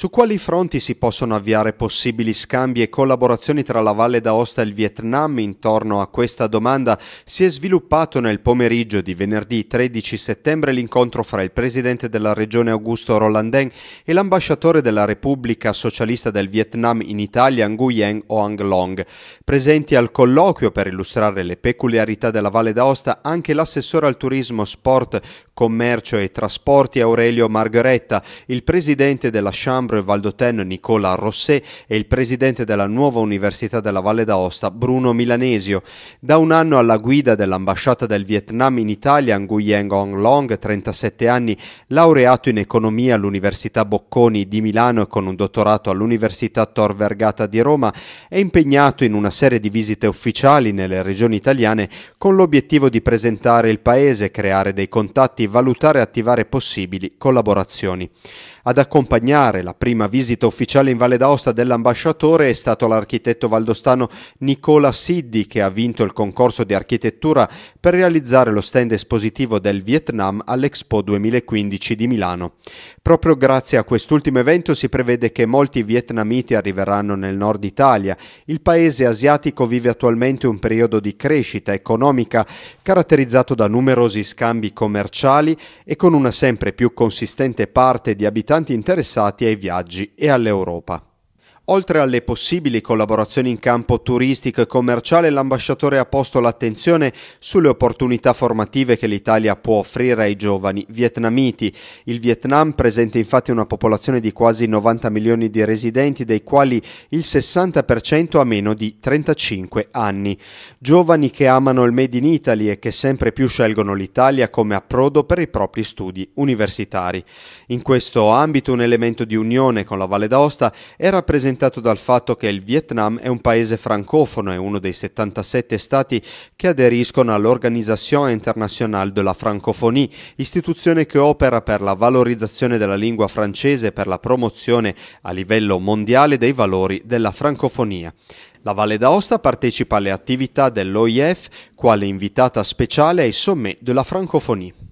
Su quali fronti si possono avviare possibili scambi e collaborazioni tra la Valle d'Aosta e il Vietnam intorno a questa domanda si è sviluppato nel pomeriggio di venerdì 13 settembre l'incontro fra il presidente della regione Augusto Rolandin e l'ambasciatore della Repubblica Socialista del Vietnam in Italia Nguyen Oang Long. Presenti al colloquio per illustrare le peculiarità della Valle d'Aosta anche l'assessore al turismo, sport, commercio e trasporti Aurelio Margheretta, il presidente della Chambre Cambro e Valdoten Nicola Rossè e il presidente della nuova Università della Valle d'Aosta Bruno Milanesio. Da un anno alla guida dell'ambasciata del Vietnam in Italia, Nguyen Hong Long, 37 anni, laureato in economia all'Università Bocconi di Milano e con un dottorato all'Università Tor Vergata di Roma, è impegnato in una serie di visite ufficiali nelle regioni italiane con l'obiettivo di presentare il paese, creare dei contatti, valutare e attivare possibili collaborazioni. Ad accompagnare la prima visita ufficiale in Valle d'Aosta dell'ambasciatore è stato l'architetto valdostano Nicola Siddi che ha vinto il concorso di architettura per realizzare lo stand espositivo del Vietnam all'Expo 2015 di Milano. Proprio grazie a quest'ultimo evento si prevede che molti vietnamiti arriveranno nel nord Italia. Il paese asiatico vive attualmente un periodo di crescita economica caratterizzato da numerosi scambi commerciali e con una sempre più consistente parte di abitanti tanti interessati ai viaggi e all'Europa. Oltre alle possibili collaborazioni in campo turistico e commerciale, l'ambasciatore ha posto l'attenzione sulle opportunità formative che l'Italia può offrire ai giovani vietnamiti. Il Vietnam presenta infatti una popolazione di quasi 90 milioni di residenti, dei quali il 60% ha meno di 35 anni. Giovani che amano il Made in Italy e che sempre più scelgono l'Italia come approdo per i propri studi universitari. In questo ambito un elemento di unione con la Valle d'Aosta è rappresentato aumentato dal fatto che il Vietnam è un paese francofono e uno dei 77 stati che aderiscono all'Organisation Internationale de la Francophonie, istituzione che opera per la valorizzazione della lingua francese e per la promozione a livello mondiale dei valori della francofonia. La Valle d'Aosta partecipa alle attività dell'OIF quale invitata speciale ai sommet la Francophonie.